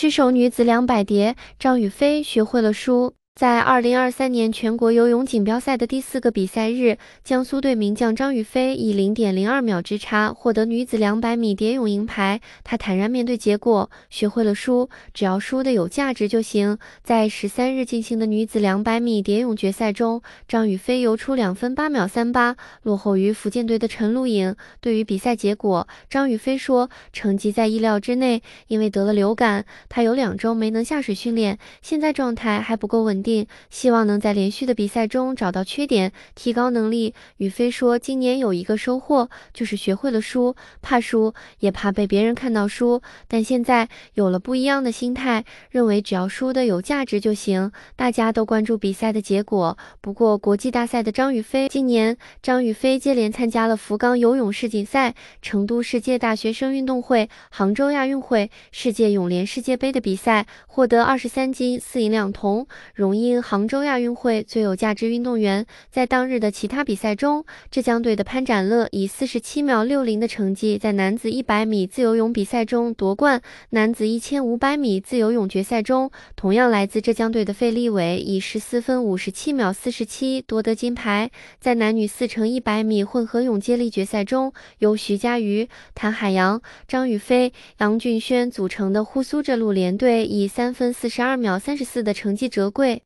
失手女子两百蝶，张雨霏学会了输。在二零二三年全国游泳锦标赛的第四个比赛日，江苏队名将张雨霏以零点零二秒之差获得女子两百米蝶泳银牌。她坦然面对结果，学会了输，只要输的有价值就行。在十三日进行的女子两百米蝶泳决赛中，张雨霏游出两分八秒三八，落后于福建队的陈露颖。对于比赛结果，张雨霏说：“成绩在意料之内，因为得了流感，她有两周没能下水训练，现在状态还不够稳定。”希望能在连续的比赛中找到缺点，提高能力。宇飞说，今年有一个收获，就是学会了输，怕输，也怕被别人看到输。但现在有了不一样的心态，认为只要输的有价值就行。大家都关注比赛的结果。不过国际大赛的张雨霏，今年张雨霏接连参加了福冈游泳世锦赛、成都世界大学生运动会、杭州亚运会、世界泳联世界杯的比赛，获得二十三金四银两铜，荣。因杭州亚运会最有价值运动员，在当日的其他比赛中，浙江队的潘展乐以四十七秒六零的成绩在男子一百米自由泳比赛中夺冠。男子一千五百米自由泳决赛中，同样来自浙江队的费立伟以十四分五十七秒四十七夺得金牌。在男女四乘一百米混合泳接力决赛中，由徐嘉余、谭海洋、张雨霏、杨俊轩组成的沪苏浙路联队以三分四十二秒三十四的成绩折桂。